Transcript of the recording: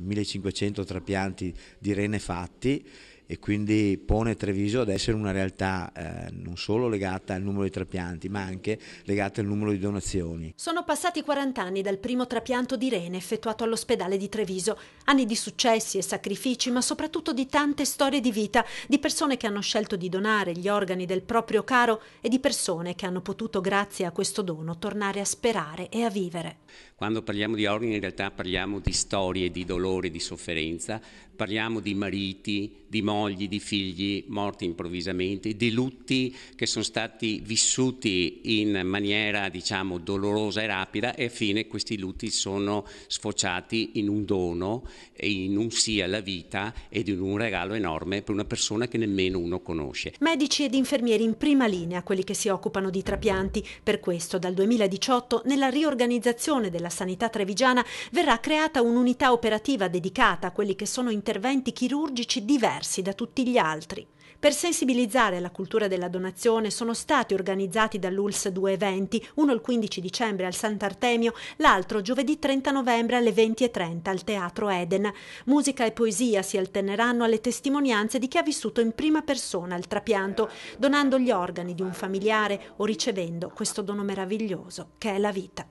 1500 trapianti di rene fatti e quindi pone Treviso ad essere una realtà eh, non solo legata al numero di trapianti ma anche legata al numero di donazioni. Sono passati 40 anni dal primo trapianto di rene effettuato all'ospedale di Treviso, anni di successi e sacrifici ma soprattutto di tante storie di vita, di persone che hanno scelto di donare gli organi del proprio caro e di persone che hanno potuto grazie a questo dono tornare a sperare e a vivere. Quando parliamo di organi in realtà parliamo di storie, di dolore, di sofferenza, parliamo di mariti, di morti, mogli, di figli morti improvvisamente, di lutti che sono stati vissuti in maniera diciamo dolorosa e rapida e a fine questi lutti sono sfociati in un dono e in un sì alla vita ed in un regalo enorme per una persona che nemmeno uno conosce. Medici ed infermieri in prima linea quelli che si occupano di trapianti, per questo dal 2018 nella riorganizzazione della sanità trevigiana verrà creata un'unità operativa dedicata a quelli che sono interventi chirurgici diversi da da tutti gli altri. Per sensibilizzare la cultura della donazione sono stati organizzati dall'ULS due eventi, uno il 15 dicembre al Sant'Artemio, l'altro giovedì 30 novembre alle 20.30 al Teatro Eden. Musica e poesia si alterneranno alle testimonianze di chi ha vissuto in prima persona il trapianto, donando gli organi di un familiare o ricevendo questo dono meraviglioso che è la vita.